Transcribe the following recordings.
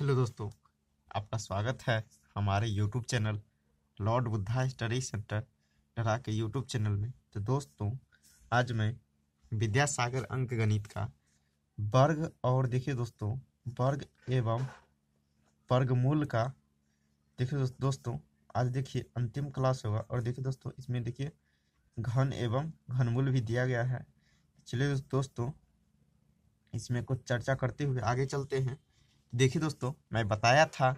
Hello दोस्तों आपका स्वागत है हमारे YouTube channel Lord Buddha study centre डरा के यूट्यूब चैनल में तो दोस्तों आज मैं विद्यासागर अंक गणित का वर्ग और देखिए दोस्तों वर्ग एवं वर्गमूल का देखिए दोस्तों आज देखिए अंतिम क्लास होगा और देखिए दोस्तों इसमें देखिए घन एवं घनमूल भी दिया गया है चलिए दोस्तों इसमें कुछ चर्चा करते हुए आगे चलते हैं देखिए दोस्तों मैं बताया था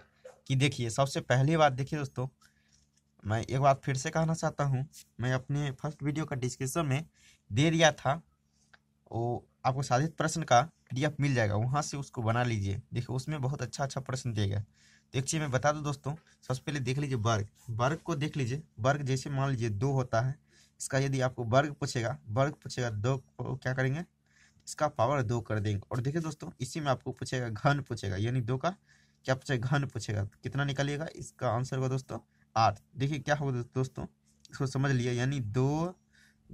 कि देखिए सबसे पहली बात देखिए दोस्तों मैं एक बात फिर से कहना चाहता हूँ मैं अपने फर्स्ट वीडियो का डिस्क्रिप्शन में दे दिया था वो आपको साधित प्रश्न का पी मिल जाएगा वहाँ से उसको बना लीजिए देखिए उसमें बहुत अच्छा अच्छा प्रश्न दिया गया तो एक चीज़ मैं बता दूँ दोस्तों सबसे पहले देख लीजिए वर्ग वर्ग को देख लीजिए वर्ग जैसे मान लीजिए दो होता है इसका यदि आपको वर्ग पूछेगा वर्ग पूछेगा दो तो क्या करेंगे इसका पावर दो कर देंगे और देखिए दोस्तों इसी में आपको पूछेगा घन पूछेगा यानी दो का क्या पूछेगा घन पूछेगा कितना निकालिएगा इसका आंसर होगा दोस्तों आठ देखिए क्या होगा दोस्तों इसको समझ लिया यानी दो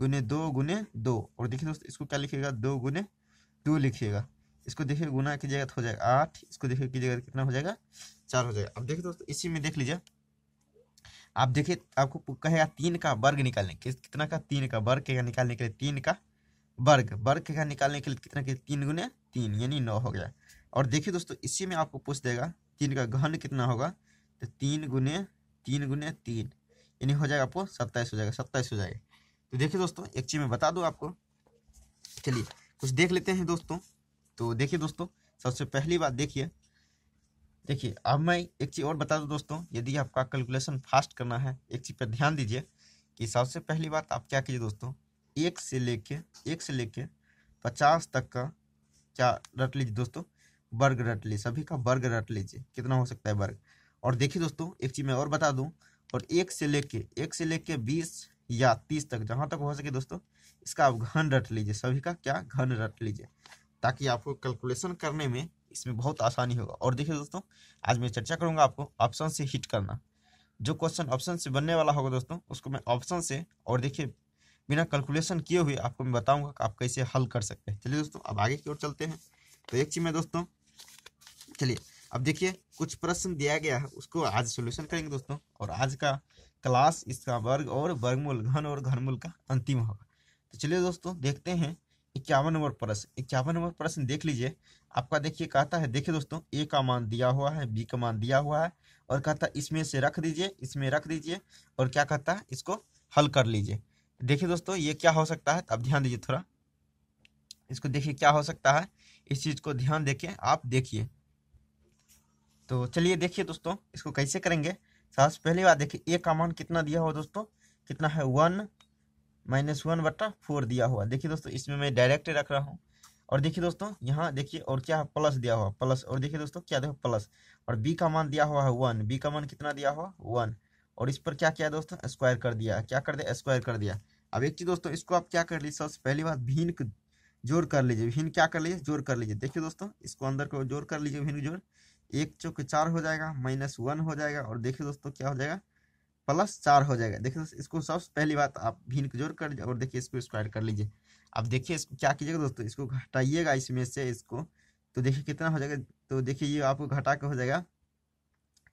गुने दो गुने दो और देखिए दोस्तों इसको क्या लिखिएगा दो गुने दो लिखिएगा इसको देखिए गुना कीजिएगा तो हो जाएगा आठ इसको देखिए कीजिएगा तो कितना हो जाएगा चार हो जाएगा अब देखिए दोस्तों इसी में देख लीजिए आप देखिए आपको कहेगा तीन का वर्ग निकालने कितना का तीन का वर्ग के निकालने के लिए तीन का वर्ग वर्ग के घर निकालने के लिए कितना के तीन गुने तीन यानी नौ हो गया और देखिए दोस्तों इसी में आपको पूछ देगा तीन का घन कितना होगा तो तीन गुने तीन गुने तीन यानी हो जाएगा आपको सत्ताईस हो जाएगा सत्ताईस हो जाएगा तो देखिए दोस्तों एक चीज़ में बता दूँ आपको चलिए कुछ देख लेते हैं दोस्तों तो देखिए दोस्तों सबसे पहली बात देखिए देखिए अब मैं एक चीज़ और बता दूँ दोस्तों यदि आपका कैलकुलेशन फास्ट करना है एक चीज़ पर ध्यान दीजिए कि सबसे पहली बात आप क्या कीजिए दोस्तों एक से लेके एक से लेके पचास तक का क्या रट लीजिए दोस्तों वर्ग रट लीजिए सभी का वर्ग रट लीजिए कितना हो सकता है वर्ग और देखिए दोस्तों एक चीज़ मैं और बता दूं और एक से लेके एक से लेके बीस या तीस तक जहाँ तक हो सके दोस्तों इसका आप घन रट लीजिए सभी का क्या घन रट लीजिए ताकि आपको कैलकुलेशन करने में इसमें बहुत आसानी होगा और देखिए दोस्तों आज मैं चर्चा करूंगा आपको ऑप्शन से हिट करना जो क्वेश्चन ऑप्शन से बनने वाला होगा दोस्तों उसको मैं ऑप्शन से और देखिए बिना कैलकुलेशन किए हुए आपको मैं बताऊंगा कि आप कैसे हल कर सकते हैं चलिए दोस्तों अब आगे की ओर चलते हैं तो एक चीज़ में दोस्तों चलिए अब देखिए कुछ प्रश्न दिया गया है उसको आज सोल्यूशन करेंगे दोस्तों और आज का क्लास इसका वर्ग और वर्गमूल घन और घनमूल का अंतिम होगा तो चलिए दोस्तों देखते हैं इक्यावन नंबर प्रश्न इक्यावन नंबर प्रश्न देख लीजिए आपका देखिए कहता है देखिए दोस्तों ए का मान दिया हुआ है बी का मान दिया हुआ है और कहता है इसमें से रख दीजिए इसमें रख दीजिए और क्या कहता है इसको हल कर लीजिए देखिए दोस्तों ये क्या हो सकता है अब ध्यान दीजिए थोड़ा इसको देखिए क्या हो सकता है इस चीज़ को ध्यान देखिए आप देखिए तो चलिए देखिए दोस्तों इसको कैसे करेंगे सबसे पहली बार देखिए ए का मान कितना दिया हुआ दोस्तों कितना है वन माइनस वन बट्टा फोर दिया हुआ देखिए दोस्तों इसमें मैं डायरेक्ट रख रहा हूँ और देखिए दोस्तों यहाँ देखिए और क्या है प्लस दिया हुआ प्लस और देखिए दोस्तों क्या देखो प्लस और बी का मान दिया हुआ है वन बी का मान कितना दिया हुआ वन और इस पर क्या किया दोस्तों स्क्वायर कर दिया क्या कर दिया स्क्वायर कर दिया अब एक चीज़ दोस्तों इसको आप क्या कर लीजिए सबसे पहली बात भीन जोर कर लीजिए भीन क्या कर लीजिए जोर कर लीजिए देखिए दोस्तों इसको अंदर को जोर कर लीजिए भीन जोर एक चौक चार हो जाएगा माइनस वन हो जाएगा और देखिए दोस्तों क्या हो जाएगा प्लस चार हो जाएगा देखिए दोस्तों इसको सबसे पहली बात आप भीन जोर कर लीजिए और देखिए इसको स्क्वायर कर लीजिए अब देखिए इसको क्या कीजिएगा दोस्तों इसको घटाइएगा इसमें से इसको तो देखिए कितना हो जाएगा तो देखिए ये आपको घटा के हो जाएगा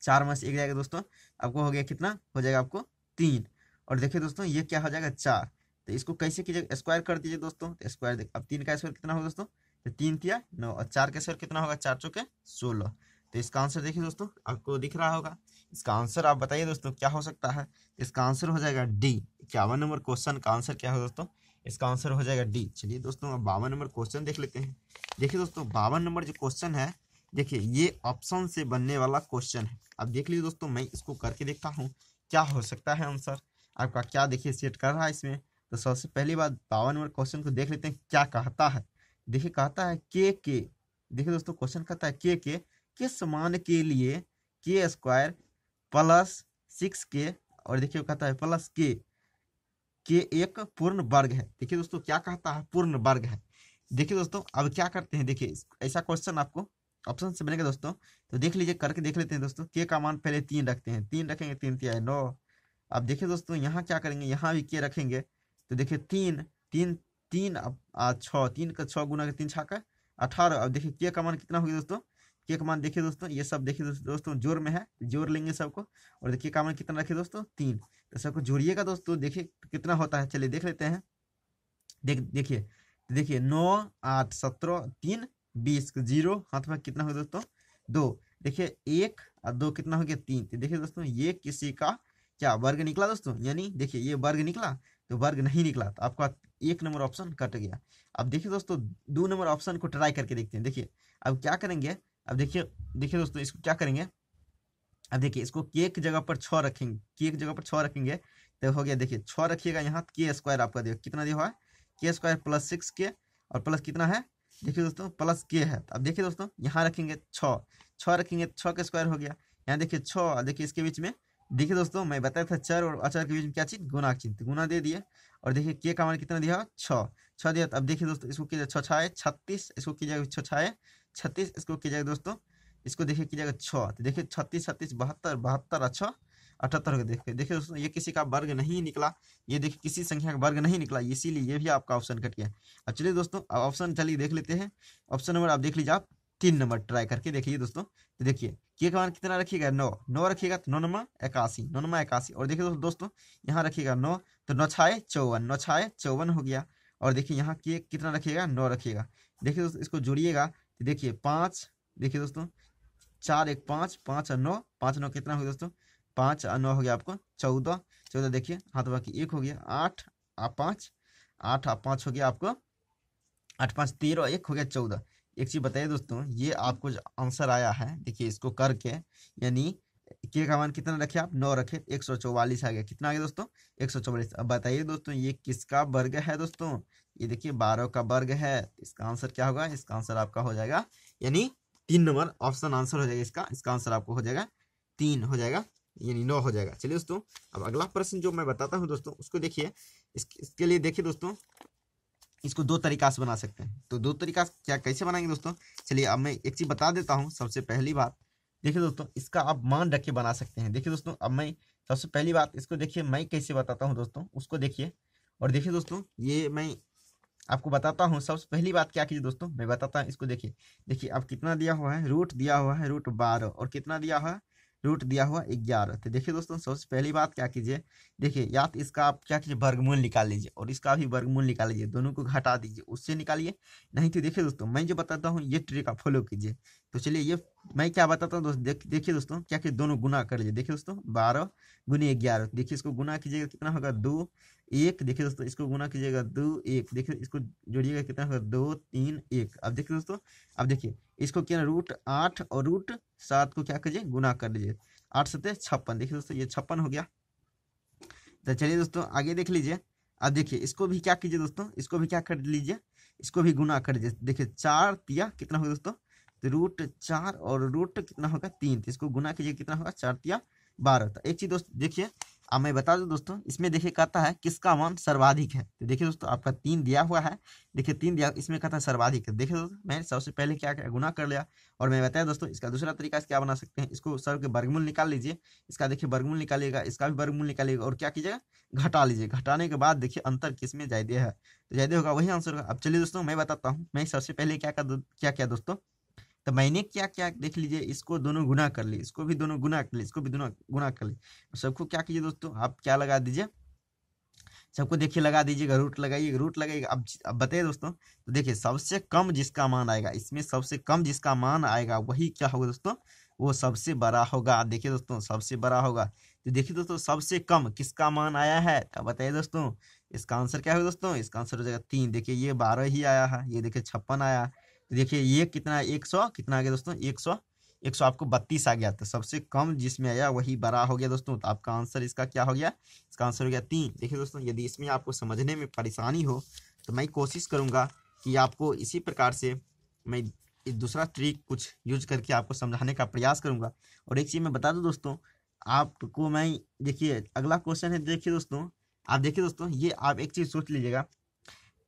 चार में से एक जाएगा दोस्तों आपको हो गया कितना हो जाएगा आपको तीन और देखिए दोस्तों ये क्या हो जाएगा चार तो इसको कैसे कीजिए स्क्वायर कर दीजिए दोस्तों तो स्क्वायर देख अब तीन का स्क्वायर कितना होगा दोस्तों तो तीन किया नौ और चार का स्क्वायर कितना होगा चार चौके सोलह तो इसका आंसर देखिए दोस्तों आपको दिख रहा होगा इसका आंसर आप बताइए दोस्तों क्या हो सकता है इसका आंसर हो जाएगा डी इक्यावन नंबर क्वेश्चन का आंसर क्या हो दोस्तों इसका आंसर हो जाएगा डी चलिए दोस्तों अब बावन नंबर क्वेश्चन देख लेते हैं देखिए दोस्तों बावन नंबर जो क्वेश्चन है देखिए ये ऑप्शन से बनने वाला क्वेश्चन है अब देख लीजिए दोस्तों मैं इसको करके देखता हूँ क्या हो सकता है आंसर आपका क्या देखिए सेट कर रहा है इसमें तो सबसे पहली बात बावन नंबर क्वेश्चन को देख लेते हैं क्या कहता है देखिए कहता है के के देखिए दोस्तों क्वेश्चन कहता है के के किस मान के लिए के स्क्वायर प्लस सिक्स के और देखिए कहता है प्लस के के एक पूर्ण वर्ग है देखिए दोस्तों क्या कहता है पूर्ण वर्ग है देखिए दोस्तों अब क्या करते हैं देखिए ऐसा क्वेश्चन आपको ऑप्शन से बनेगा दोस्तों तो देख लीजिए करके देख लेते हैं दोस्तों के का मान पहले तीन रखते हैं तीन रखेंगे तीन तीन नौ अब देखिए दोस्तों यहाँ क्या करेंगे यहाँ भी के रखेंगे तो देखिए तीन तीन तीन अब छः तीन का छः गुना का तीन छाका अठारह अब देखिए के का मान कितना होगी दोस्तों के का मान देखिए दोस्तों ये सब देखिए दोस्तों जोर में है जोर लेंगे सबको और देखिए का मान कितना रखे दोस्तों तीन तो सबको जोड़िएगा दोस्तों देखिए कितना होता है चलिए देख लेते हैं देख देखिए देखिए नौ आठ सत्रह तीन बीस जीरो हाथ में कितना गया दोस्तों दो देखिए एक और दो कितना हो गया तीन तो देखिए दोस्तों ये किसी का क्या वर्ग निकला दोस्तों यानी देखिए ये वर्ग निकला तो वर्ग नहीं निकला तो आपका एक नंबर ऑप्शन कट गया अब देखिए दोस्तों दो नंबर ऑप्शन को ट्राई करके देखते हैं देखिए अब क्या करेंगे अब देखिए देखिए दोस्तों इसको क्या करेंगे अब देखिए इसको के जगह पर छ रखेंगे के जगह पर छ रखेंगे तो हो गया देखिए छ रखिएगा यहाँ के स्क्वायर आपका देखो कितना दिया हुआ है के स्क्वायर प्लस सिक्स के और प्लस कितना है देखिए दोस्तों प्लस के है अब देखिए दोस्तों यहाँ रखेंगे छ छ रखेंगे छ का स्क्वायर हो गया यहाँ देखिए छ देखिए इसके बीच में देखिए दोस्तों मैं बताया था चार और अचार के बीच में क्या चीज गुना चिन्ह तो गुना दे दिए और देखिए के का मान कितना दिया छ छ दिया अब देखिए दोस्तों इसको की जाएगा छाए छत्तीस इसको की जाएगा छ छाए छत्तीस इसको की जाएगा दोस्तों इसको देखिए की जाएगा छ तो देखिए छत्तीस छत्तीस बहत्तर बहत्तर और अच्छा। छः अठहत्तर को देखिए देखिए दोस्तों ये किसी का वर्ग नहीं निकला ये देखिए किसी संख्या का वर्ग नहीं निकला इसीलिए ये भी आपका ऑप्शन कट गया अब चलिए दोस्तों अब ऑप्शन चलिए देख लेते हैं ऑप्शन नंबर आप देख लीजिए आप तीन नंबर ट्राई करके देखिए दोस्तों तो देखिए के का मान कितना रखिएगा नौ नौ रखिएगा तो नौ नंबर इक्यासी नौ नंबर इक्यासी और देखिए दोस्तों दोस्तों यहाँ रखिएगा नौ तो नौ छाए चौवन नौ छाए चौवन हो गया और देखिए यहाँ के कितना रखिएगा नौ रखिएगा देखिए दोस्तों इसको जोड़िएगा तो देखिए पाँच देखिए दोस्तों चार एक पाँच पाँच और नौ पाँच नौ कितना हो दोस्तों पाँच और नौ हो गया आपको चौदह चौदह देखिए हाथ बाकी एक हो गया आठ आ पाँच आठ आ पाँच हो गया आपको आठ पाँच तेरह एक हो गया चौदह एक चीज़ बताइए दोस्तों ये आपको जो आंसर आया है देखिए इसको करके यानी के का मान कितना रखे आप नौ रखे एक सौ चौवालीस आ गया कितना आ गया दोस्तों एक सौ चौवालीस अब बताइए दोस्तों ये किसका वर्ग है दोस्तों ये देखिए बारह का वर्ग है इसका आंसर क्या होगा इसका आंसर आपका हो जाएगा यानी तीन नंबर ऑप्शन आंसर हो जाएगा इसका इसका आंसर आपको हो जाएगा तीन हो जाएगा यानी नौ हो जाएगा चलिए दोस्तों अब अगला प्रश्न जो मैं बताता हूँ दोस्तों उसको देखिए इसके, इसके लिए देखिए दोस्तों इसको दो तरीका से बना सकते हैं तो दो तरीका क्या कैसे बनाएंगे दोस्तों चलिए अब मैं एक चीज़ बता देता हूँ सबसे पहली बात देखिए दोस्तों इसका आप मान रख के बना सकते हैं देखिए दोस्तों अब मैं सबसे पहली बात इसको देखिए मैं कैसे बताता हूँ दोस्तों उसको देखिए और देखिए दोस्तों ये मैं आपको बताता हूँ सबसे पहली बात क्या कीजिए दोस्तों मैं बताता हूँ इसको देखिए देखिए अब कितना दिया हुआ है रूट दिया हुआ है रूट बारह और कितना दिया हुआ है रूट दिया हुआ ग्यारह तो देखिए दोस्तों सबसे पहली बात क्या कीजिए देखिए या तो इसका आप क्या कीजिए वर्गमूल निकाल लीजिए और इसका भी वर्गमूल निकाल लीजिए दोनों को घटा दीजिए उससे निकालिए नहीं तो देखिए दोस्तों मैं जो बताता हूँ ये ट्रिक आप फॉलो कीजिए तो चलिए ये मैं क्या बताता हूँ दोस्त देखिए दोस्तों क्या कि दोनों गुना कर लीजिए देखिए दोस्तों बारह गुने ग्यारह देखिए इसको गुना कीजिएगा कितना होगा दो एक देखिए दोस्तों इसको गुना कीजिएगा दो एक देखिए इसको जोड़िएगा कितना होगा दो तीन एक अब देखिए दोस्तों अब देखिए इसको क्या रूट आठ और रूट सात को क्या कीजिए गुना कर लीजिए आठ सत्य छप्पन देखिए दोस्तों ये छप्पन हो गया तो चलिए दोस्तों आगे देख लीजिए अब देखिए इसको भी क्या कीजिए दोस्तों इसको भी क्या कर लीजिए इसको भी गुना कर दीजिए देखिए चार तिया कितना होगा दोस्तों तो रूट चार और रूट कितना होगा तीन तो इसको गुना कीजिए कितना होगा चार तिया बारह तो एक चीज दोस्तों देखिए अब मैं बता दूं दोस्तों इसमें देखिए कहता है किसका मान सर्वाधिक है तो देखिए दोस्तों आपका तीन दिया हुआ है देखिए तीन दिया इसमें कहता है सर्वाधिक है देखिए दोस्तों मैंने सबसे पहले क्या क्या गुना कर लिया और मैं बताया दोस्तों इसका दूसरा तरीका क्या बना सकते हैं इसको सर के वर्गमूल निकाल लीजिए इसका देखिए वर्गमूल निकालिएगा इसका भी वर्गमूल निकालिएगा और क्या कीजिएगा घटा लीजिए घटाने के बाद देखिए अंतर किस में जायदे है तो जायदे होगा वही आंसर होगा अब चलिए दोस्तों मैं बताता हूँ मैं सबसे पहले क्या क्या क्या दोस्तों तो मैंने क्या क्या देख लीजिए इसको दोनों गुना कर ली इसको भी दोनों गुना कर ली इसको भी दोनों गुना कर ली सबको क्या कीजिए दोस्तों आप क्या लगा दीजिए सबको देखिए लगा दीजिएगा रूट लगाइए रूट लगाइएगा अब अब बताइए दोस्तों तो देखिए सबसे कम जिसका मान आएगा इसमें सबसे कम जिसका मान आएगा वही क्या होगा दोस्तों वो सबसे बड़ा होगा देखिए दोस्तों सबसे बड़ा होगा तो देखिए दोस्तों सबसे कम किसका मान आया है तो बताइए दोस्तों इसका आंसर क्या होगा दोस्तों इसका आंसर हो जाएगा तीन देखिए ये बारह ही आया है ये देखिए छप्पन आया तो देखिए ये कितना एक सौ कितना आ गया दोस्तों एक सौ एक सौ आपको बत्तीस आ गया तो सबसे कम जिसमें आया वही बड़ा हो गया दोस्तों तो आपका आंसर इसका क्या हो गया इसका आंसर हो गया तीन देखिए दोस्तों यदि इसमें आपको समझने में परेशानी हो तो मैं कोशिश करूँगा कि आपको इसी प्रकार से मैं दूसरा ट्रिक कुछ यूज करके आपको समझाने का प्रयास करूँगा और एक चीज़ मैं बता दूँ दोस्तों आपको मैं देखिए अगला क्वेश्चन है देखिए दोस्तों आप देखिए दोस्तों ये आप एक चीज़ सोच लीजिएगा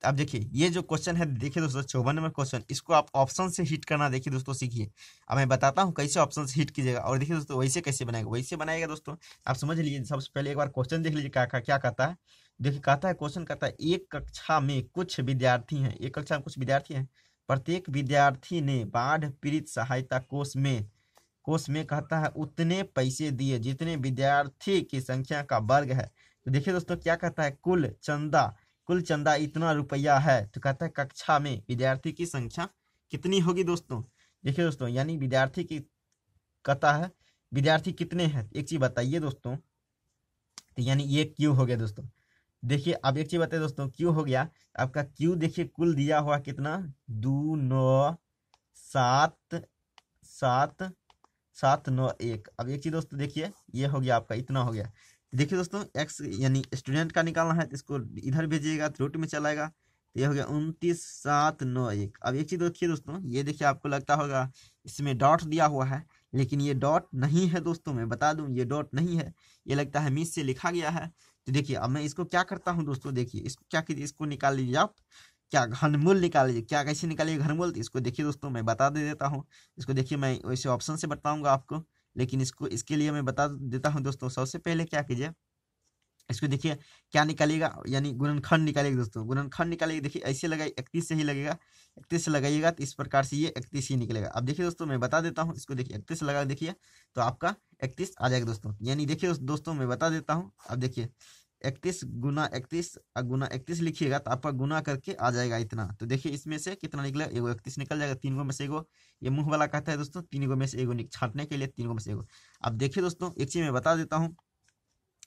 अब देखिए ये जो क्वेश्चन है देखिए दोस्तों चौवन नंबर क्वेश्चन इसको आप ऑप्शन से हिट करना देखिए दोस्तों सीखिए अब मैं बताता हूँ कैसे ऑप्शन से हिट कीजिएगा और देखिए दोस्तों वैसे कैसे बनाएगा वैसे बनाएगा दोस्तों आप समझ लीजिए सबसे पहले एक बार क्वेश्चन देख लीजिए क्या क्या कहता है देखिए कहता है क्वेश्चन कहता है एक कक्षा में कुछ विद्यार्थी हैं एक कक्षा में कुछ विद्यार्थी हैं प्रत्येक विद्यार्थी ने बाढ़ पीड़ित सहायता कोष में कोष में कहता है उतने पैसे दिए जितने विद्यार्थी की संख्या का वर्ग है तो देखिए दोस्तों क्या कहता है कुल चंदा कुल चंदा इतना रुपया है तो कहता है कक्षा में विद्यार्थी की संख्या कितनी होगी दोस्तों देखिए दोस्तों यानी विद्यार्थी की कथा है विद्यार्थी कितने हैं एक चीज बताइए दोस्तों तो यानी ये क्यू हो गया दोस्तों देखिए अब एक चीज बताइए दोस्तों क्यू हो गया आपका क्यू देखिए कुल दिया हुआ कितना दो नौ सात सात सात नौ एक अब एक चीज दोस्तों देखिए ये हो गया आपका इतना हो गया देखिए दोस्तों एक्स यानी स्टूडेंट का निकालना है तो इसको इधर भेजिएगा तो रूट में चलाएगा तो ये हो गया उनतीस सात नौ एक अब एक चीज़ देखिए दोस्तों ये देखिए आपको लगता होगा इसमें डॉट दिया हुआ है लेकिन ये डॉट नहीं है दोस्तों मैं बता दूं ये डॉट नहीं है ये लगता है मिस से लिखा गया है तो देखिए अब मैं इसको क्या करता हूँ दोस्तों देखिए इसको क्या कीजिए इसको निकाल लीजिए आप क्या घनमूल निकाल लीजिए क्या कैसे निकालिए घनमूल तो इसको देखिए दोस्तों मैं बता दे देता हूँ इसको देखिए मैं वैसे ऑप्शन से बताऊँगा आपको लेकिन इसको इसके लिए मैं बता देता हूँ दोस्तों सबसे पहले क्या कीजिए इसको देखिए क्या निकालिएगा यानी गुणनखंड निकालिएगा दोस्तों गुणनखंड निकालिएगा देखिए ऐसे लगाइए इकतीस से ही लगेगा इकतीस से लगाइएगा तो इस प्रकार से ये इकतीस ही निकलेगा अब देखिए दोस्तों मैं बता देता हूँ इसको देखिए इकतीस लगा देखिए तो आपका इकतीस आ जाएगा दोस्तों यानी देखिए दोस्तों मैं बता देता हूँ अब देखिए इकतीस गुना इकतीस गुना इकतीस लिखिएगा तो आपका गुना करके आ जाएगा इतना तो देखिए इसमें से कितना निकला एगो इकतीस निकल जाएगा तीन गो में से एगो ये मुंह वाला कहता है दोस्तों तीन गो में से एगो छाटने के लिए तीन गो में से एगो अब देखिए दोस्तों एक चीज मैं बता देता हूँ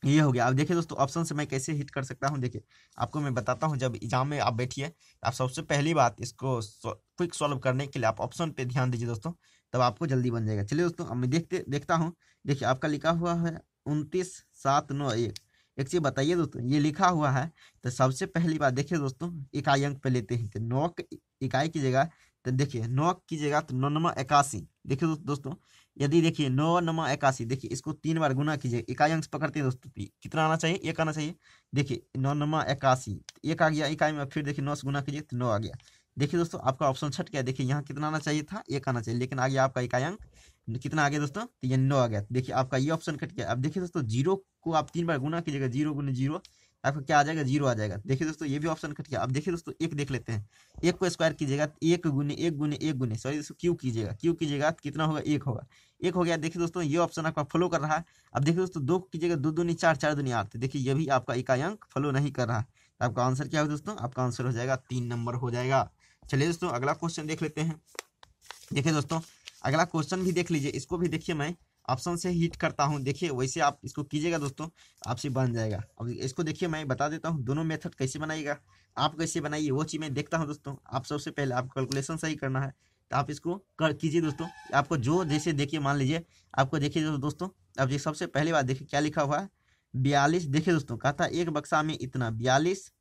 ये हो गया अब देखिए दोस्तों ऑप्शन से मैं कैसे हिट कर सकता हूँ देखिए आपको मैं बताता हूँ जब एग्जाम में आप बैठिए आप सबसे पहली बात इसको क्विक सॉल्व करने के लिए आप ऑप्शन पे ध्यान दीजिए दोस्तों तब आपको जल्दी बन जाएगा चलिए दोस्तों अब मैं देखते देखता हूँ देखिए आपका लिखा हुआ है उनतीस सात नौ एक एक चीज बताइए दोस्तों ये लिखा हुआ है तो सबसे पहली बात देखिए दोस्तों इकाई अंक पे लेते हैं तो नौ इकाई की जगह तो देखिए नौ की जगह तो नौ नमा इक्यासी देखिए दोस्तों यदि देखिए नौ नमा इक्यासी देखिए इसको तीन बार गुना कीजिए इकाई अंक पकड़ते हैं दोस्तों तो कितना आना चाहिए एक आना चाहिए देखिए नौ नमा इक्यासी तो एक आ गया इकाई में फिर देखिए नौ से गुना कीजिए तो नौ आ गया देखिए दोस्तों आपका ऑप्शन छठ गया देखिए यहाँ कितना आना चाहिए था एक आना चाहिए लेकिन आ गया आपका इकाई अंक कितना आ गया दोस्तों तो ये नौ आ गया देखिए आपका ये ऑप्शन कट गया अब देखिए दोस्तों जीरो को आप तीन बार गुना कीजिएगा जीरो गुना जीरो आपका क्या आ जाएगा जीरो आ जाएगा देखिए दोस्तों ये भी ऑप्शन कट गया अब देखिए दोस्तों एक देख लेते हैं एक को स्क्वायर कीजिएगा एक गुने एक गुने एक गुने सॉरी दोस्तों क्यू कीजिएगा क्यू कीजिएगा कितना होगा एक होगा एक हो गया देखिए दोस्तों ये ऑप्शन आपका फॉलो कर रहा है अब देखिए दोस्तों दो कीजिएगा दो दुनी चार चार दूनी आठ देखिए ये भी आपका इकायांक फॉलो नहीं कर रहा तो आपका आंसर क्या होगा दोस्तों आपका आंसर हो जाएगा तीन नंबर हो जाएगा चलिए दोस्तों अगला क्वेश्चन देख लेते हैं देखिए दोस्तों अगला क्वेश्चन भी देख लीजिए इसको भी देखिए मैं ऑप्शन से हिट करता हूँ देखिए वैसे आप इसको कीजिएगा दोस्तों आपसे बन जाएगा अब इसको देखिए मैं बता देता हूँ दोनों मेथड कैसे बनाइएगा आप कैसे बनाइए वो चीज़ मैं देखता हूँ दोस्तों आप सबसे पहले आप कैलकुलेशन सही करना है तो आप इसको कर कीजिए दोस्तों आपको जो जैसे देखिए मान लीजिए आपको देखिए दोस्तों अब ये सबसे पहली बार देखिए क्या लिखा हुआ है बयालीस देखिए दोस्तों कहता एक बक्सा में इतना बयालीस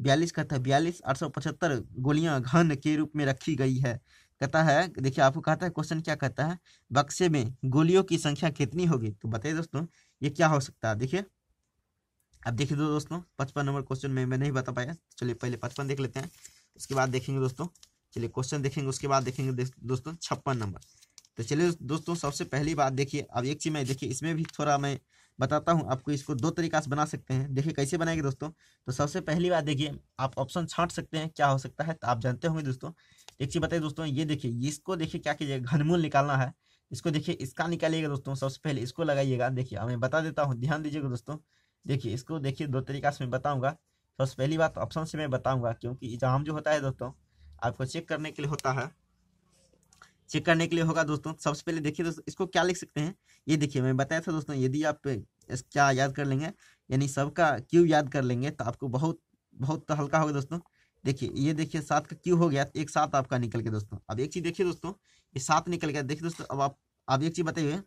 बयालीस कहता है बयालीस आठ सौ पचहत्तर गोलियाँ घन के रूप में रखी गई है कहता है देखिए आपको कहता है क्वेश्चन क्या कहता है बक्से में गोलियों की संख्या कितनी होगी तो बताइए दोस्तों ये क्या हो सकता है देखिए अब देखिए दो दोस्तों पचपन नंबर क्वेश्चन में मैं नहीं बता पाया तो चलिए पहले पचपन देख लेते हैं उसके बाद देखेंगे दोस्तों चलिए क्वेश्चन देखेंगे उसके बाद देखेंगे दोस्तों छप्पन नंबर तो चलिए दोस्तों सबसे पहली बात देखिए अब एक चीज़ मैं देखिए इसमें भी थोड़ा मैं बताता हूँ आपको इसको दो तरीका से बना सकते हैं देखिए कैसे बनाएंगे दोस्तों तो सबसे पहली बात देखिए आप ऑप्शन छांट सकते हैं क्या हो सकता है तो आप जानते होंगे दोस्तों एक चीज बताइए दोस्तों ये देखिए इसको देखिए क्या कीजिएगा घनमूल निकालना है इसको देखिए इसका निकालिएगा दोस्तों सबसे पहले इसको लगाइएगा देखिए मैं बता देता हूँ ध्यान दीजिएगा दोस्तों देखिए इसको देखिए दो तरीका से मैं बताऊंगा सबसे पहली बात ऑप्शन से मैं बताऊंगा क्योंकि एग्जाम जो होता है दोस्तों आपको चेक करने के लिए होता है चेक करने के लिए होगा दोस्तों सबसे पहले देखिए दोस्तों इसको क्या लिख सकते हैं ये देखिए मैं बताया था दोस्तों यदि आप क्या याद कर लेंगे यानी सबका क्यू याद कर लेंगे तो आपको बहुत बहुत हल्का होगा दोस्तों देखिए ये देखिए सात का क्यू हो गया एक सात आपका निकल गया दोस्तों अब एक चीज देखिए दोस्तों ये सात निकल गया देखिए दोस्तों अब आप अब एक चीज बताइए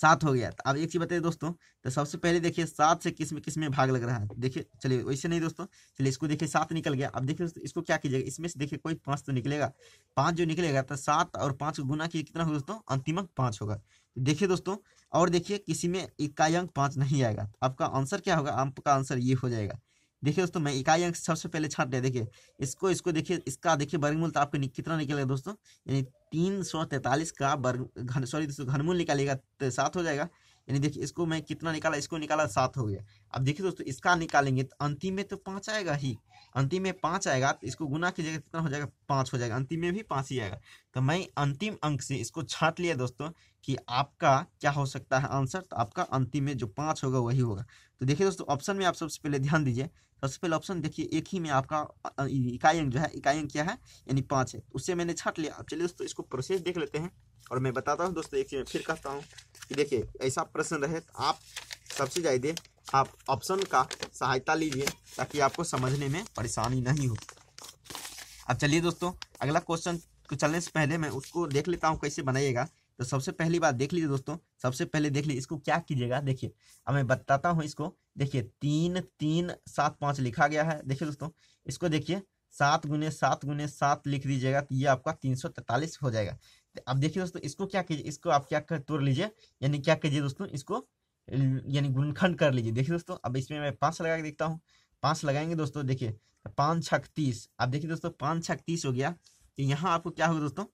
सात हो गया अब एक चीज बताइए दोस्तों तो सबसे पहले देखिए सात से किस में किस में भाग लग रहा है देखिए चलिए वैसे नहीं दोस्तों चलिए इसको देखिए सात निकल गया अब देखिए दोस्तों इसको क्या कीजिएगा इसमें से देखिए कोई पाँच तो निकलेगा पाँच जो निकलेगा तो सात और पाँच गुना की कितना होगा दोस्तों अंतिम अंक पाँच होगा तो देखिए दोस्तों और देखिए किसी में इक्याई अंक पाँच नहीं आएगा तो आपका आंसर क्या होगा आपका आंसर ये हो जाएगा देखिए दोस्तों मैं इकाई अंक सबसे पहले छाट लिया देखिए इसको इसको देखिए इसका देखिए वर्गमूल तो आपको कितना निकलेगा दोस्तों यानी तीन सौ तैतालीस का वर्ग घन सॉरी दोस्तों घनमूल निकालेगा तो सात हो जाएगा यानी देखिए इसको मैं कितना निकाला इसको निकाला सात हो गया अब देखिए दोस्तों इसका निकालेंगे तो अंतिम में तो पाँच आएगा ही अंतिम में पाँच आएगा तो इसको गुना कीजिएगा कितना हो जाएगा पाँच हो जाएगा अंतिम में भी पाँच ही आएगा तो मैं अंतिम अंक से इसको छाट लिया दोस्तों कि आपका क्या हो सकता है आंसर तो आपका अंतिम में जो पाँच होगा वही होगा तो देखिए दोस्तों ऑप्शन में आप सबसे पहले ध्यान दीजिए सबसे पहले ऑप्शन देखिए एक ही में आपका इकाई अंक जो है इकाई अंक क्या है यानी पाँच है उससे मैंने छाट लिया अब चलिए दोस्तों इसको प्रोसेस देख लेते हैं और मैं बताता हूँ दोस्तों एक चीज़ फिर कहता हूँ कि देखिए ऐसा प्रश्न रहे तो आप सबसे ज़्यादा आप ऑप्शन का सहायता लीजिए ताकि आपको समझने में परेशानी नहीं हो अब चलिए दोस्तों अगला क्वेश्चन को तो चलने से पहले मैं उसको देख लेता हूँ कैसे बनाइएगा तो सबसे पहली बात देख लीजिए दोस्तों सबसे पहले देख लीजिए इसको क्या कीजिएगा देखिए अब मैं बताता हूँ इसको देखिए तीन तीन सात पाँच लिखा गया है देखिए दोस्तों इसको देखिए सात गुने सात गुने सात लिख दीजिएगा तो ये आपका तीन सौ तैतालीस हो जाएगा अब देखिए दोस्तों इसको क्या कीजिए इसको आप क्या कर तोड़ लीजिए यानी क्या कीजिए दोस्तों इसको यानी गुणखंड कर लीजिए देखिए दोस्तों अब इसमें मैं पाँच लगा के देखता हूँ पाँच लगाएंगे दोस्तों देखिए पाँच छक तीस अब देखिए दोस्तों पाँच छक तीस हो गया तो यहाँ आपको क्या होगा दोस्तों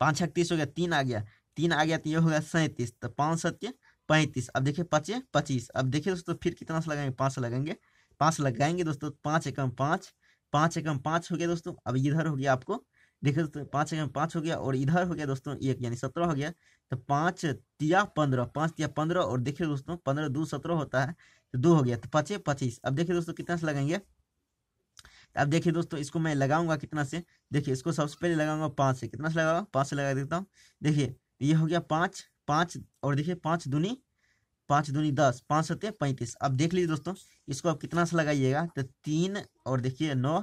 पाँच छक तीस हो गया तीन आ गया तीन आ गया तो ये हो गया सैंतीस तो पाँच सत्य पैंतीस अब देखिए पचे पच्चीस अब देखिए दोस्तों फिर कितना से लगाएंगे पाँच लगाएंगे पाँच लगाएंगे दोस्तों पाँच एकम पाँच पाँच एकम पाँच हो गया दोस्तों अब इधर हो गया आपको देखो दोस्तों पाँच एक पाँच हो गया और इधर हो गया दोस्तों एक यानी सत्रह हो गया तो पाँच तिया पंद्रह पाँच तिया पंद्रह और देखिए दोस्तों पंद्रह दो सत्रह होता है तो दो हो गया तो पचे पच्चीस अब देखिए दोस्तों कितना से लगाएंगे अब देखिए दोस्तों इसको मैं लगाऊंगा कितना से देखिए इसको सबसे पहले लगाऊंगा पाँच से कितना से लगाऊंगा पाँच से लगा देता हूँ देखिए ये हो गया पाँच पाँच और देखिए पाँच दूनी पाँच दूनी दस पाँच सत्य पैंतीस अब देख लीजिए दोस्तों इसको आप कितना से लगाइएगा तो तीन और देखिए नौ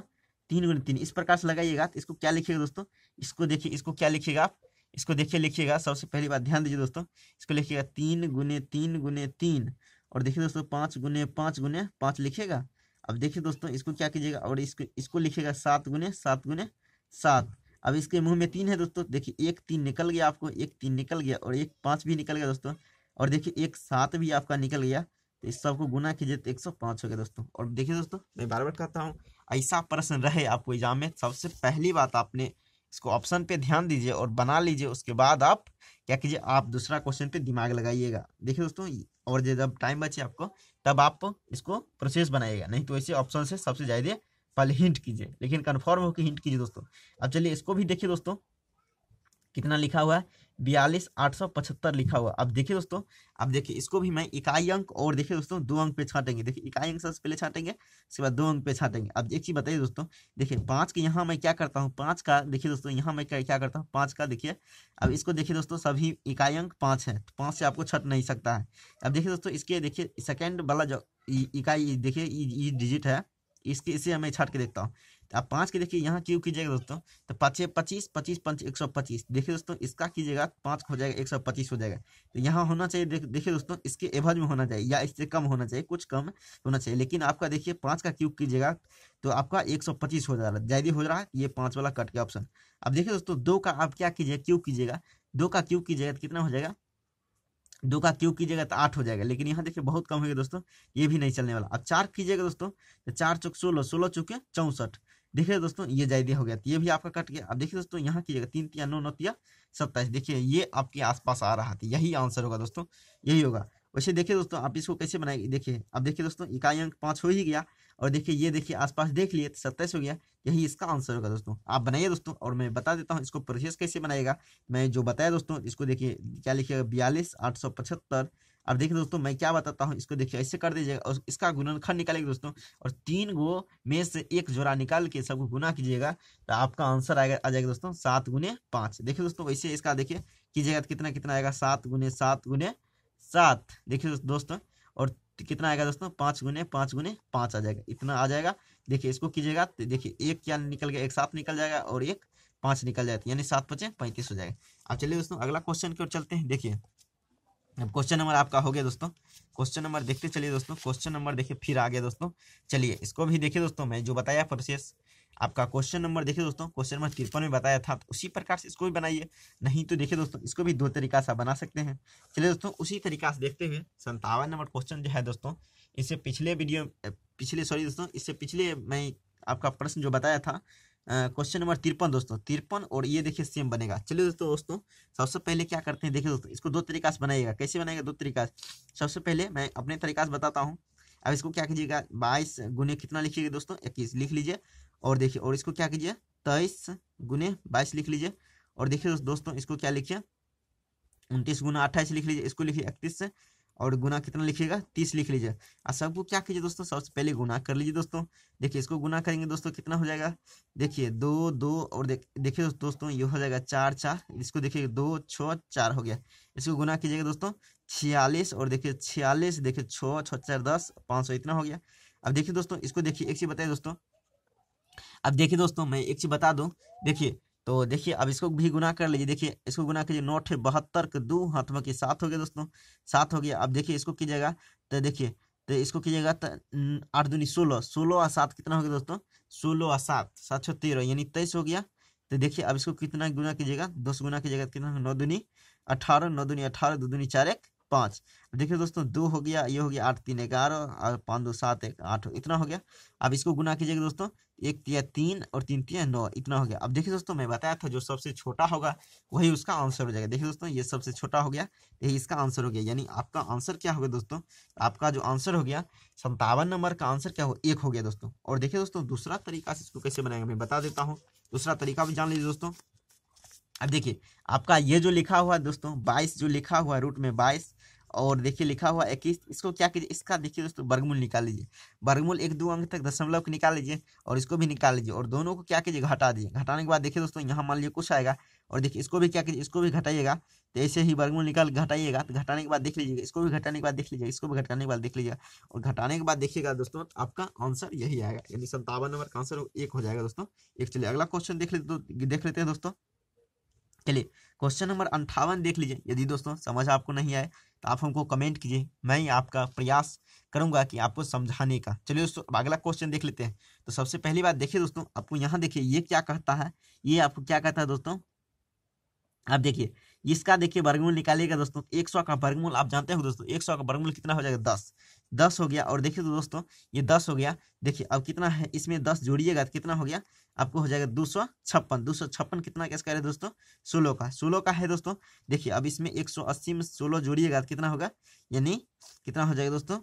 तीन गुण तीन इस प्रकार से लगाइएगा तो इसको क्या लिखिएगा दोस्तों इसको देखिए इसको क्या लिखिएगा आप इसको देखिए लिखिएगा सबसे पहली बात ध्यान दीजिए दोस्तों इसको लिखिएगा तीन गुने तीन गुने तीन और देखिए दोस्तों पाँच गुने पाँच गुने पाँच लिखिएगा अब देखिए दोस्तों इसको क्या कीजिएगा और इसको इसको लिखिएगा सात गुने सात गुने सात अब इसके मुंह में तीन है दोस्तों देखिए एक तीन निकल गया आपको एक तीन निकल गया और एक पाँच भी निकल गया दोस्तों और देखिए एक सात भी आपका निकल गया तो इस सबको गुना कीजिए तो एक सौ पाँच हो गया दोस्तों और देखिए दोस्तों मैं बार बार कहता हूँ ऐसा प्रश्न रहे आपको एग्जाम में सबसे पहली बात आपने इसको ऑप्शन पे ध्यान दीजिए और बना लीजिए उसके बाद आप क्या कीजिए आप दूसरा क्वेश्चन पे दिमाग लगाइएगा देखिए दोस्तों और जब टाइम बचे आपको तब आप इसको प्रोसेस बनाइएगा नहीं तो ऐसे ऑप्शन से सबसे ज़्यादा पहले हिंट कीजिए लेकिन कन्फर्म होकर हिंट कीजिए दोस्तों अब चलिए इसको भी देखिए दोस्तों कितना लिखा हुआ है बयालीस आठ सौ पचहत्तर लिखा हुआ अब देखिए दोस्तों अब देखिए इसको भी मैं इकाई अंक और देखिए दोस्तों दो अंक पे छाटेंगे देखिए इकाई अंक सबसे पहले छाटेंगे उसके बाद दो अंक पे छाटेंगे अब एक चीज बताइए दोस्तों देखिए पाँच के यहाँ मैं क्या करता हूँ पाँच का देखिए दोस्तों यहाँ मैं क्या करता हूँ पाँच का देखिए अब इसको देखिए दोस्तों सभी इकाई अंक पाँच है तो पाँच से आपको छट नहीं सकता है अब देखिए दोस्तों इसके देखिए सेकेंड वाला जो इकाई देखिए डिजिट है इसके इसे मैं छाट के देखता हूँ तो आप पाँच के देखिए यहाँ क्यों कीजिएगा दोस्तों तो पचे पच्चीस पच्चीस पंच एक सौ पच्चीस देखिए दोस्तों इसका कीजिएगा पाँच हो जाएगा एक सौ पच्चीस हो जाएगा तो यहाँ होना चाहिए देखिए दोस्तों इसके एवज में होना चाहिए या इससे कम होना चाहिए कुछ कम होना चाहिए लेकिन आपका देखिए पाँच का क्यूब कीजिएगा तो आपका एक सौ पच्चीस हो जा रहा है ज्यादा हो रहा है ये पाँच वाला कट के ऑप्शन अब देखिए दोस्तों दो का आप क्या कीजिएगा क्यूब कीजिएगा दो का क्यूब कीजिएगा तो कितना हो जाएगा दो का क्यूब कीजिएगा तो आठ हो जाएगा लेकिन यहाँ देखिए बहुत कम हो गया दोस्तों ये भी नहीं चलने वाला अब चार कीजिएगा दोस्तों तो चार चौक सोलह सोलह चौके चौंसठ देखिए दोस्तों ये जायदे हो गया ये भी आपका कट गया अब देखिए दोस्तों यहाँ कीजिएगा तीन तिया नौ तिया सत्ताईस देखिए ये आपके आसपास आ रहा था यही आंसर होगा दोस्तों यही होगा वैसे देखिए दोस्तों आप इसको कैसे बनाएंगे देखिए अब देखिए दोस्तों इकाई अंक पाँच हो ही गया और देखिए ये देखिए आसपास देख लिए तो सत्ताईस हो गया यही इसका आंसर होगा दोस्तों आप बनाइए दोस्तों और मैं बता देता हूँ इसको प्रोसेस कैसे बनाएगा मैं जो बताया दोस्तों इसको देखिए क्या लिखिएगा बयालीस आठ सौ पचहत्तर अब देखिए दोस्तों मैं क्या बताता हूँ इसको देखिए ऐसे कर दीजिएगा और इसका गुणनखंड निकालेगा दोस्तों और तीन गो में से एक जोड़ा निकाल के सबको गुना कीजिएगा तो आपका आंसर आएगा आ जाएगा दोस्तों सात गुने पाँच देखिए दोस्तों वैसे इसका देखिए कीजिएगा तो कितना कितना आएगा सात गुने सात गुने सात देखिए दोस्तों और कितना आएगा दोस्तों पाँच गुने पाँच गुने पाँच आ जाएगा इतना आ जाएगा देखिए इसको कीजिएगा तो देखिए एक क्या निकल गया एक सात निकल जाएगा और एक पाँच निकल जाएगा यानी सात पचे पैंतीस हो जाएगा अब चलिए दोस्तों अगला क्वेश्चन की ओर चलते हैं देखिए अब क्वेश्चन नंबर आपका हो गया दोस्तों क्वेश्चन नंबर देखते चलिए दोस्तों क्वेश्चन नंबर देखिए फिर आ गया दोस्तों चलिए इसको भी देखिए दोस्तों मैं जो बताया प्रोसेस आपका क्वेश्चन नंबर देखिए दोस्तों क्वेश्चन नंबर तिरपन में बताया था तो उसी प्रकार से इसको भी बनाइए नहीं तो देखिए दोस्तों इसको भी दो तरीका से बना सकते हैं चलिए दोस्तों उसी तरीका से देखते हुए संतावन नंबर क्वेश्चन जो है दोस्तों इससे पिछले वीडियो पिछले सॉरी दोस्तों इससे पिछले मैं आपका प्रश्न जो बताया था क्वेश्चन नंबर तिरपन दोस्तों तिरपन और ये देखिए सेम बनेगा चलिए दोस्तों दोस्तों सबसे पहले क्या करते हैं देखिए दोस्तों इसको दो तरीका से बनाइएगा कैसे बनाएगा दो तरीका सबसे पहले मैं अपने तरीका से बताता हूँ अब इसको क्या कीजिएगा बाईस गुने कितना लिखिएगा दोस्तों इक्कीस लिख लीजिए और देखिए और इसको क्या कीजिए तेईस गुने बाईस लिख लीजिए और देखिए दोस्तों इसको क्या लिखिए उनतीस गुना अट्ठाईस लिख लीजिए इसको लिखिए इकतीस और गुना कितना लिखिएगा तीस लिख लीजिए और सबको क्या कीजिए दोस्तों सबसे पहले गुना कर लीजिए दोस्तों देखिए इसको गुना करेंगे दोस्तों कितना हो जाएगा देखिए दो दो और देखिए दोस्तों ये हो जाएगा चार चार इसको देखिए दो छः चार हो गया इसको गुना कीजिएगा दोस्तों छियालीस और देखिए छियालीस देखिए छः छः चार दस पाँच सौ इतना हो गया अब देखिए दोस्तों इसको देखिए एक चीज़ बताइए दोस्तों अब देखिए दोस्तों मैं एक चीज़ बता दूँ देखिए तो देखिए अब इसको भी गुना कर लीजिए देखिए इसको गुना कीजिए नौ ठे बहत्तर के दो हाथ में की सात हो गया दोस्तों सात हो गया अब देखिए इसको कीजिएगा तो देखिए तो इसको कीजिएगा तो आठ दूनी सोलह सोलह और सात कितना हो गया दोस्तों सोलह और सात सात सौ तेरह यानी तेईस हो गया तो देखिए अब इसको कितना गुना कीजिएगा दस गुना कीजिएगा तो कितना नौ दूनी अठारह नौ दूनी अठारह दो दूनी चार एक पाँच देखिए दोस्तों दो हो गया ये हो गया आठ तीन ग्यारह और पाँच दो सात एक आठ इतना हो गया अब इसको गुना कीजिएगा दोस्तों एक तिया तीन और तीन तिया नौ इतना हो गया अब देखिए दोस्तों मैं बताया था जो सबसे छोटा होगा वही उसका आंसर हो जाएगा देखिए दोस्तों ये सबसे छोटा हो गया यही इसका आंसर हो गया यानी आपका आंसर क्या हो गया दोस्तों आपका जो आंसर हो गया संतावन नंबर का आंसर क्या हो एक हो गया दोस्तों और देखिए दोस्तों दूसरा तरीका से इसको कैसे बनाएंगे मैं बता देता हूँ दूसरा तरीका भी जान लीजिए दोस्तों अब देखिए आपका ये जो लिखा हुआ दोस्तों बाईस जो लिखा हुआ रूट में बाईस और देखिए लिखा हुआ इक्कीस इसको क्या कीजिए इसका देखिए दोस्तों वर्गमूल निकाल लीजिए वर्गमूल एक दो अंक तक दशमलव निकाल लीजिए और इसको भी निकाल लीजिए और दोनों को क्या कीजिए घटा दीजिए घटाने के बाद देखिए दोस्तों यहाँ मान लीजिए कुछ आएगा और देखिए इसको भी क्या कीजिए इसको भी घटाइएगा तो ऐसे ही वर्गमूल निकाल घटाइएगा तो घटाने के बाद देख लीजिएगा इसको भी घटाने के बाद देख लीजिएगा इसको भी घटाने के बाद देख लीजिएगा और घटाने के बाद देखिएगा दोस्तों आपका आंसर यही आएगा यानी संतावन नंबर का आंसर एक हो जाएगा दोस्तों एक चलिए अगला क्वेश्चन देख लेते देख लेते हैं दोस्तों चलिए क्वेश्चन नंबर अंठावन देख लीजिए यदि दोस्तों समझ आपको नहीं आए तो आप हमको कमेंट कीजिए मैं ही आपका प्रयास करूंगा कि आपको समझाने का चलिए दोस्तों अब अगला क्वेश्चन देख लेते हैं तो सबसे पहली बात देखिए दोस्तों आपको यहाँ देखिए ये क्या कहता है ये आपको क्या कहता है दोस्तों आप देखिए इसका देखिए वर्गमूल निकालिएगा दोस्तों एक सौ का वर्गमूल आप जानते हो दोस्तों एक सौ का वर्गमूल कितना हो जाएगा दस दस हो गया और देखिए तो दोस्तों ये दस हो गया देखिए अब कितना है इसमें दस जोड़िएगा तो कितना हो गया आपको हो जाएगा दो सौ छप्पन दो सौ छप्पन कितना का स्क्वायर है दोस्तों सोलह का सोलह का है दोस्तों देखिए अब इसमें एक सौ अस्सी में सोलह जोड़िएगा तो कितना होगा यानी कितना हो जाएगा दोस्तों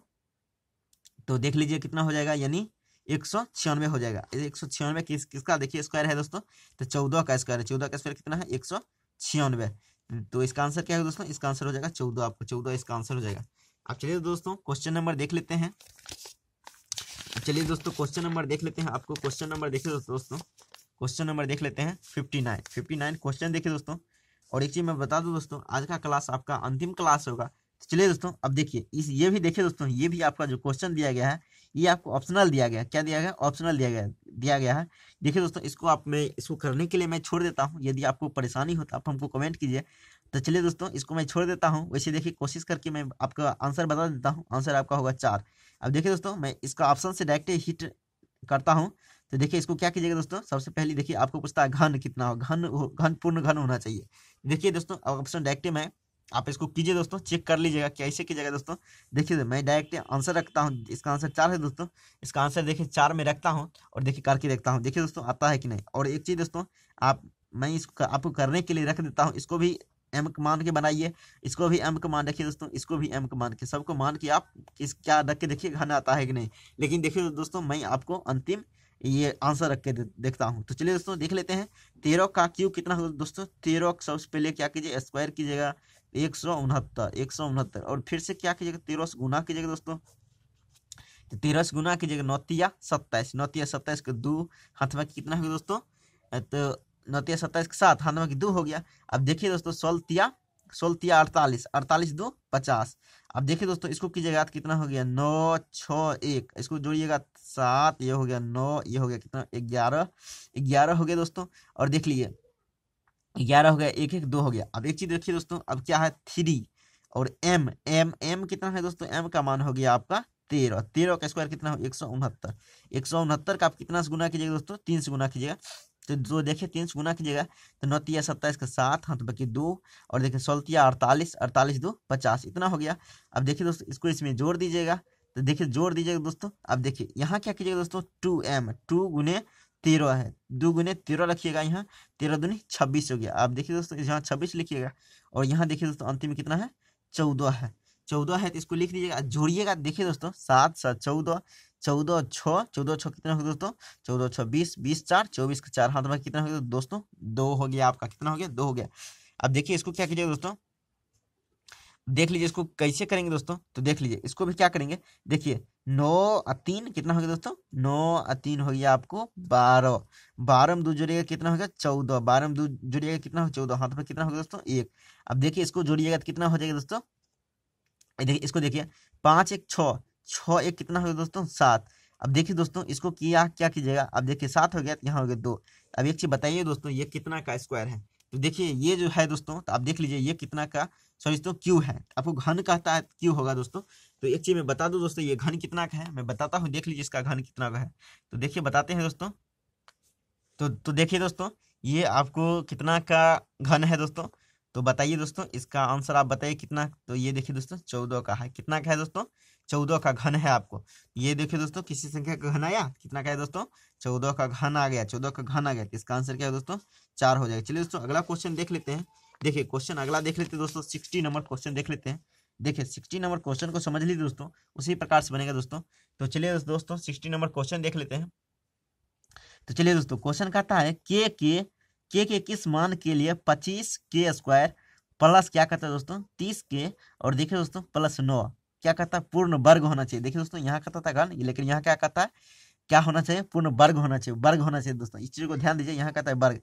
तो देख लीजिए कितना हो जाएगा यानी एक सौ छियानवे हो जाएगा एक सौ छियानवे किस किसका देखिए स्क्वायर है दोस्तों तो चौदह का स्क्वायर है चौदह का स्क्वायर कितना है एक सौ छियानवे तो इसका आंसर क्या है दोस्तों इसका आंसर हो जाएगा चौदह आपको चौदह इसका आंसर हो जाएगा अब चलिए दोस्तों क्वेश्चन नंबर देख लेते हैं चलिए दोस्तों क्वेश्चन नंबर देख लेते हैं आपको क्वेश्चन नंबर देखिए तो दोस्तों क्वेश्चन नंबर देख लेते हैं fifty nine fifty nine question देखिए दोस्तों और एक चीज़ मैं बता दूं दोस्तों आज का क्लास आपका अंतिम क्लास होगा तो चलिए दोस्तों अब देखिए इस ये भी देखिए दोस्तों ये भी आपका जो क्वेश्चन दिया गया है ये आपको ऑप्शनल दिया गया क्या दिया गया ऑप्शनल दिया गया दिया गया है देखिए दोस्तों इसको आप मैं इसको करने के लिए मैं छोड़ देता हूँ यदि आपको परेशानी हो तो आप हमको कमेंट कीजिए तो चलिए दोस्तों इसको मैं छोड़ देता हूँ वैसे देखिए कोशिश करके मैं आपका आंसर बता देता हूँ आंसर आपका होगा चार अब देखिए दोस्तों मैं इसका ऑप्शन से डायरेक्ट हिट करता हूँ तो देखिए इसको क्या कीजिएगा दोस्तों सबसे पहले देखिए आपको पूछता है घन कितना हो घन घन पूर्ण घन होना चाहिए देखिए दोस्तों ऑप्शन डायरेक्ट में आप इसको कीजिए दोस्तों चेक कर लीजिएगा कैसे कीजिएगा दोस्तों देखिए तो मैं डायरेक्ट आंसर रखता हूँ इसका आंसर चार है दोस्तों इसका आंसर देखिए चार में रखता हूँ और देखिए करके देखता हूँ देखिए दोस्तों आता है कि नहीं और एक चीज़ दोस्तों आप मैं इसको आपको करने के लिए रख देता हूँ इसको भी एम मान के बनाइए इसको भी एम मान रखिए दोस्तों इसको भी एम मान के सबको मान के आप इस क्या रख के देखिए घन आता है कि नहीं लेकिन देखिए दोस्तों मैं आपको अंतिम ये आंसर रख के देखता हूँ तो चलिए दोस्तों देख लेते हैं तेरह का क्यू कितना होगा दोस्तों तेरह सबसे पहले क्या कीजिए स्क्वायर कीजिएगा एक सौ उनहत्तर एक सौ उनहत्तर और फिर से क्या कीजिएगा तेरह से गुना कीजिएगा दोस्तों तो तेरह से गुना कीजिएगा नौतिया सत्ताईस नौतिया सत्ताईस के दो हाथ में कितना हो गया दोस्तों तो नौतिया सत्ताईस के साथ हाथ में दो हो गया अब देखिए दोस्तों सोलतिया सोलतिया अड़तालीस अड़तालीस दो पचास अब देखिए दोस्तों इसको कीजिएगा तो कितना हो गया नौ छः एक इसको जोड़िएगा तो सात ये हो गया नौ ये हो गया कितना ग्यारह ग्यारह हो गया दोस्तों और देख लीजिए ग्यारह हो गया एक एक दो हो गया अब एक चीज देखिए दोस्तों अब क्या है थ्री और एम एम एम कितना है दोस्तों एम का मान हो गया आपका तेरह तेरह का स्क्वायर कितना हो एक सौ उनहत्तर एक सौ उनहत्तर का आप कितना से गुना कीजिएगा दोस्तों तीन से गुना कीजिएगा तो जो देखिए तीन से गुना कीजिएगा तो नौतिया सत्ताईस का सात हाँ तो बाकी दो और देखिए सोलतिया अड़तालीस अड़तालीस दो पचास इतना हो गया अब देखिए दोस्तों इसको इसमें जोड़ दीजिएगा तो देखिए जोड़ दीजिएगा दोस्तों अब देखिए यहाँ क्या कीजिएगा दोस्तों टू एम टू गुने तेरह है दो गुने तेरह लिखिएगा यहाँ तेरह दुनी छब्बीस हो गया आप देखिए दोस्तों यहाँ छब्बीस लिखिएगा और यहाँ देखिए दोस्तों अंतिम में कितना है चौदह है चौदह है तो इसको लिख लीजिएगा जोड़िएगा देखिए दोस्तों सात सात चौदह चौदह छः चौदह छः कितना हो गया दोस्तों चौदह छः बीस बीस चार चौबीस का चार हाथ में कितना हो गया दोस्तों दो हो गया आपका कितना हो गया दो हो गया अब देखिए इसको क्या कीजिएगा दोस्तों देख लीजिए इसको कैसे करेंगे दोस्तों तो देख लीजिए इसको भी क्या करेंगे देखिए नौ तीन कितना हो गया दोस्तों नौ तीन हो गया आपको बारह बारह में दो जोड़िएगा कितना हो गया चौदह बारह में दो जोड़िएगा कितना हो चौदह हाथ में कितना हो गया दोस्तों एक अब देखिए इसको जोड़िएगा तो कितना हो जाएगा दोस्तों देखिए इसको देखिए पांच एक छ छ एक कितना हो गया दोस्तों सात अब देखिए दोस्तों इसको किया क्या कीजिएगा अब देखिए सात हो गया तो यहाँ हो गया दो अब एक चीज़ बताइए दोस्तों ये कितना का स्क्वायर है तो देखिए ये जो है दोस्तों तो आप देख लीजिए ये कितना का सॉरी दोस्तों क्यू है आपको घन कहता है क्यू होगा दोस्तों तो एक चीज़ मैं बता दूं दोस्तों ये घन कितना का है मैं बताता हूँ देख लीजिए इसका घन कितना का है तो देखिए बताते हैं दोस्तों तो तो देखिए दोस्तों ये आपको कितना का घन है दोस्तों तो बताइए दोस्तों इसका आंसर आप बताइए कितना तो ये देखिए दोस्तों चौदह का है कितना का है दोस्तों चौदह का घन है आपको ये देखिए दोस्तों किसी संख्या का घन आया कितना का है दोस्तों चौदह का घन आ गया चौदह का घन आ गया तो इसका आंसर क्या है दोस्तों चार हो जाएगा चलिए दोस्तों अगला क्वेश्चन देख लेते हैं देखिए क्वेश्चन अगला देख लेते हैं दोस्तों सिक्सटी नंबर क्वेश्चन देख लेते हैं देखिए सिक्सटी नंबर क्वेश्चन को समझ लीजिए दोस्तों उसी प्रकार से बनेगा दोस्तों तो चलिए दोस्तों सिक्सटी नंबर क्वेश्चन देख लेते हैं तो चलिए दोस्तों क्वेश्चन कहता है के के के के किस मान के लिए पच्चीस के स्क्वायर प्लस क्या कहता है दोस्तों तीस के और देखिए दोस्तों प्लस नौ क्या कहता है पूर्ण वर्ग होना चाहिए देखिए दोस्तों यहाँ कहता था घन लेकिन यहाँ क्या कहता है क्या होना चाहिए पूर्ण वर्ग होना चाहिए वर्ग होना चाहिए दोस्तों इस चीज को ध्यान दीजिए यहाँ कहता है वर्ग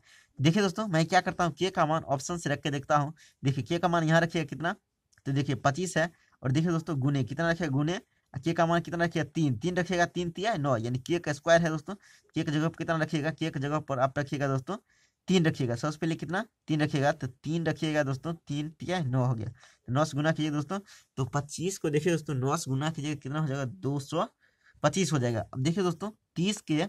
देखिए दोस्तों मैं क्या करता हूँ के का मान ऑप्शन से रख के देखता हूँ देखिए के का मान यहाँ रखिएगा कितना तो देखिए पच्चीस है और देखिए दोस्तों गुने कितना रखेगा गुने के का मान कितना रखिएगा तीन तीन रखिएगा तीन तिया नौ यानी के का स्क्वायर है दोस्तों के का जगह पर कितना रखिएगा के का जगह पर आप रखिएगा दोस्तों तीन रखिएगा सबसे पहले कितना तीन रखिएगा तो तीन रखिएगा दोस्तों तीन तिया नौ हो गया तो नौ से गुना कीजिए दोस्तों तो पच्चीस को देखिए दोस्तों नौ से गुना कीजिएगा कितना हो जाएगा दो सौ पच्चीस हो जाएगा अब देखिए दोस्तों तीस के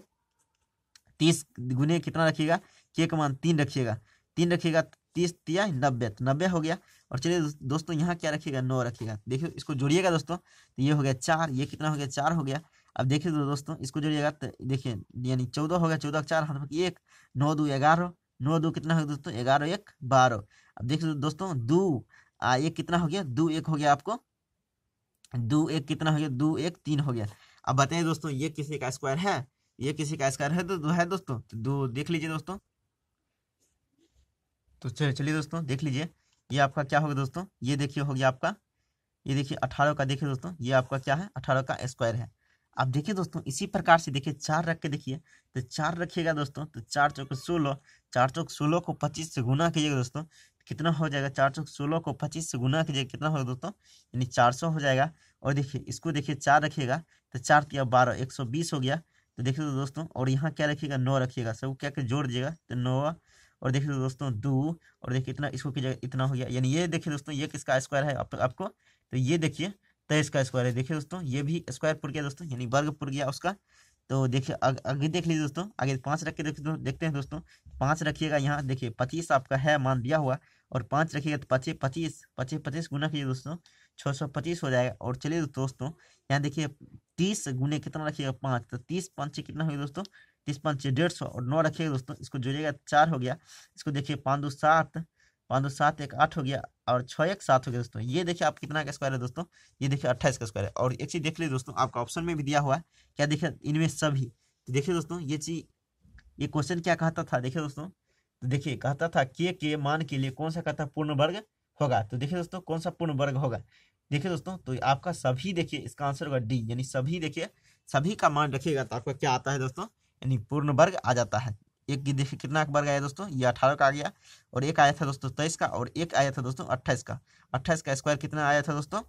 तीस गुने कितना रखिएगा के का मान तीन रखिएगा तीन रखिएगा तीस तिया नब्बे तो नब्बे हो गया और चलिए दोस्तों यहाँ क्या रखिएगा नौ रखिएगा देखिए इसको जोड़िएगा दोस्तों तो ये हो गया चार ये कितना हो गया चार हो गया अब देखिए तो दोस्तों इसको जोड़िएगा तो देखिए यानी चौदह हो गया चौदह चार हाथ एक नौ दो ग्यारह नौ दो कितना हो गया दोस्तों ग्यारह एक बारह अब देखिए तो दोस्तों दो आ, एक कितना हो गया दो एक हो गया आपको दो एक कितना हो गया दो एक तीन हो गया अब बताइए दोस्तों ये किसी का स्क्वायर है ये किसी का स्क्वायर है तो दो है दोस्तों तो दो देख लीजिए दोस्तों तो चलिए दोस्तों देख लीजिए ये आपका क्या होगा दोस्तों ये देखिए हो गया आपका ये देखिए अठारह का देखिए दोस्तों ये आपका क्या है अठारह का स्क्वायर है आप देखिए दोस्तों इसी प्रकार से देखिए चार रख के देखिए तो चार रखिएगा दोस्तों तो चार चौक सोलह चार चौक सोलह को पच्चीस से गुना कीजिएगा दोस्तों कितना हो जाएगा चार चौक सोलह को पच्चीस से गुना कीजिएगा कितना होगा दोस्तों यानी चार सौ हो जाएगा और देखिए इसको देखिए चार रखिएगा तो चार किया बारह एक सौ बीस हो गया तो देखिए दोस्तों और यहाँ क्या रखिएगा नौ रखिएगा सब क्या जोड़ दीजिएगा तो नौ और देखिए तो दोस्तों दो और देखिए इतना इसको की जगह इतना हो गया यानी ये देखिए दोस्तों ये किसका स्क्वायर है आप, आपको तो ये देखिए तेईस का स्क्वायर है देखिए दोस्तों ये भी स्क्वायर पुर गया दोस्तों यानी वर्ग पुर गया उसका तो देखिए आगे देख लीजिए दोस्तों आगे पाँच रख के देख देखते हैं दोस्तों पाँच रखिएगा यहाँ देखिए पच्चीस आपका है मान दिया हुआ और पाँच रखिएगा तो पच्चीस पच्चीस पच्चीस पच्चीस गुना कीजिए दोस्तों छः सौ पच्चीस हो जाएगा और चलिए दोस्तों यहाँ देखिए तीस गुने कितना रखिएगा पाँच तो तीस पाँच कितना हो गया दोस्तों तीस पाँच डेढ़ सौ और नौ रखिएगा दोस्तों इसको जोड़िएगा चार हो गया इसको देखिए पाँच दो सात पाँच दो सात एक आठ हो गया और छः एक सात हो गया दोस्तों ये देखिए आप कितना का स्क्वायर है दोस्तों ये देखिए अट्ठाईस का स्क्वायर है और एक चीज़ देख लीजिए दोस्तों आपका ऑप्शन में भी दिया हुआ है क्या देखिए इनमें सभी तो देखिए दोस्तों ये चीज़ ये क्वेश्चन क्या कहता था देखिए दोस्तों तो देखिए कहता था के के मान के लिए कौन सा कहता पूर्ण वर्ग होगा तो देखिए दोस्तों कौन सा पूर्ण वर्ग होगा देखिए दोस्तों तो आपका सभी देखिए इसका आंसर होगा डी यानी सभी देखिए सभी का मान रखिएगा तो आपका क्या आता है दोस्तों यानी पूर्ण वर्ग आ जाता है एक की देखिए कितना वर्ग आया दोस्तों ये अठारह का आ गया और एक आया था दोस्तों तेईस का और एक आया था दोस्तों अट्ठाईस का अट्ठाईस का स्क्वायर कितना आया था दोस्तों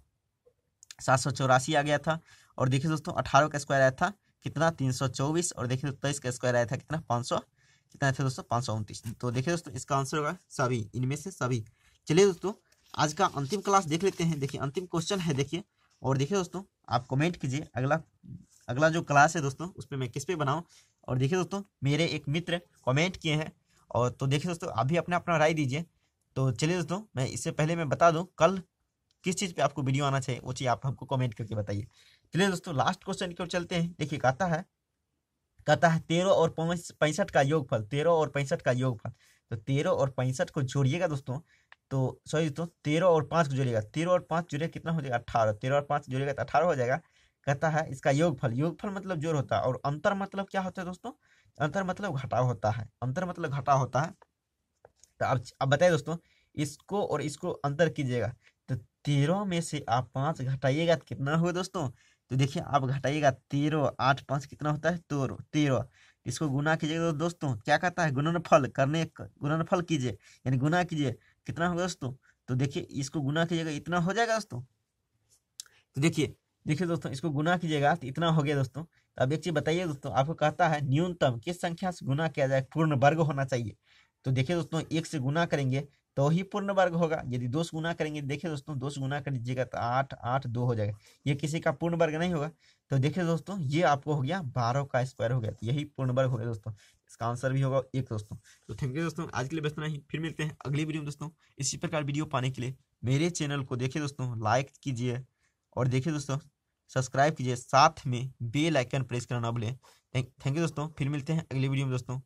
सात सौ चौरासी आ गया था और देखिए दोस्तों अठारह का स्क्वायर आया था कितना तीन सौ चौबीस और देखिए तेईस का स्क्वायर आया था कितना पाँच सौ कितना था दोस्तों पाँच सौ उनतीस तो देखिए दोस्तों इसका आंसर होगा सभी इनमें से सभी चलिए दोस्तों आज का अंतिम क्लास देख लेते हैं देखिए अंतिम क्वेश्चन है देखिए और देखिए दोस्तों आप कमेंट कीजिए अगला अगला जो क्लास है दोस्तों उस पर मैं किस पे बनाऊँ और देखिए दोस्तों मेरे एक मित्र कमेंट किए हैं और तो देखिए दोस्तों आप भी अपना अपना राय दीजिए तो चलिए दोस्तों मैं इससे पहले मैं बता दूँ कल किस चीज़ पर आपको वीडियो आना चाहिए वो चीज़ आप हमको कॉमेंट करके बताइए चलिए दोस्तों लास्ट क्वेश्चन की ओर चलते हैं देखिए कहता है कहता है तेरह और पैंसठ का योगफल तेरह और पैंसठ का योगफल तो तेरह और पैंसठ को जोड़िएगा दोस्तों तो सॉरी दोस्तों तेरह और पाँच को जोड़िएगा तेरह और पाँच जोड़िएगा कितना हो जाएगा अठारह तेरह और पाँच जोड़िएगा तो अठारह हो जाएगा कहता है इसका योगफल योगफल मतलब जोड़ होता है और अंतर मतलब क्या होता है दोस्तों अंतर मतलब घटाव होता है अंतर मतलब घटाव होता है तो अब अब बताइए दोस्तों इसको और इसको अंतर कीजिएगा तो तेरह में से आप पाँच घटाइएगा तो कितना हुआ दोस्तों तो देखिए आप घटाइएगा तेरह आठ पाँच कितना होता है तो तेरह इसको गुना कीजिएगा तो दोस्तों क्या कहता है गुणनफल करने गुणनफल कीजिए यानी गुना कीजिए कितना होगा दोस्तों तो देखिए इसको गुना कीजिएगा इतना हो जाएगा दोस्तों तो देखिए देखिए दोस्तों इसको गुना कीजिएगा तो इतना हो गया दोस्तों तो अब एक चीज बताइए दोस्तों आपको कहता है न्यूनतम किस संख्या से गुना किया जाए पूर्ण वर्ग होना चाहिए तो देखिए दोस्तों एक से गुना करेंगे तो ही पूर्ण वर्ग होगा यदि दो से गुना करेंगे देखिए दोस्तों दो से गुना कर लीजिएगा तो आठ आठ दो हो जाएगा ये किसी का पूर्ण वर्ग नहीं होगा तो देखिए दोस्तों ये आपको हो गया बारह का स्क्वायर हो गया तो यही पूर्ण वर्ग हो गया दोस्तों इसका आंसर भी होगा एक दोस्तों तो थैंक यू दोस्तों आज के लिए बस ही फिर मिलते हैं अगली वीडियो में दोस्तों इसी प्रकार वीडियो पाने के लिए मेरे चैनल को देखिए दोस्तों लाइक कीजिए और देखिए दोस्तों सब्सक्राइब कीजिए साथ में बेल आइकन प्रेस करना ना भूलें थैंक यू दोस्तों फिर मिलते हैं अगले वीडियो में दोस्तों